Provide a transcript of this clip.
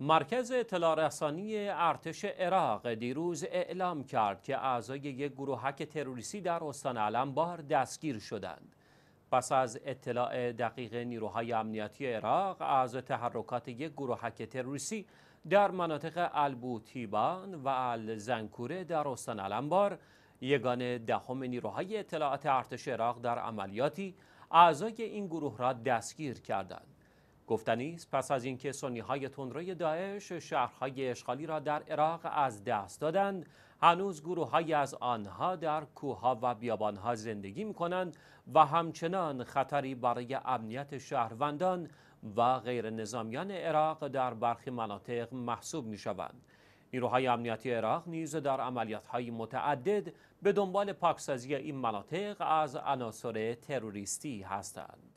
مرکز اطلاع رسانی ارتش عراق دیروز اعلام کرد که اعضای یک گروهک تروریستی در استان علمبار دستگیر شدند. پس از اطلاع دقیق نیروهای امنیتی عراق از تحرکات یک گروهک تروریستی در مناطق البوتیبان و الزنکوره در استان علمبار یگان دهم نیروهای اطلاعات ارتش عراق در عملیاتی اعضای این گروه را دستگیر کردند. گفتنی است پس از اینکه سنی های تندروی داعش شهرهای اشغالی را در عراق از دست دادند هنوز گروههایی از آنها در کوهها و بیابانها زندگی می کنند و همچنان خطری برای امنیت شهروندان و غیر نظامیان عراق در برخی مناطق محسوب می شوند. نیروهای امنیتی عراق نیز در های متعدد به دنبال پاکسازی این مناطق از عناصر تروریستی هستند.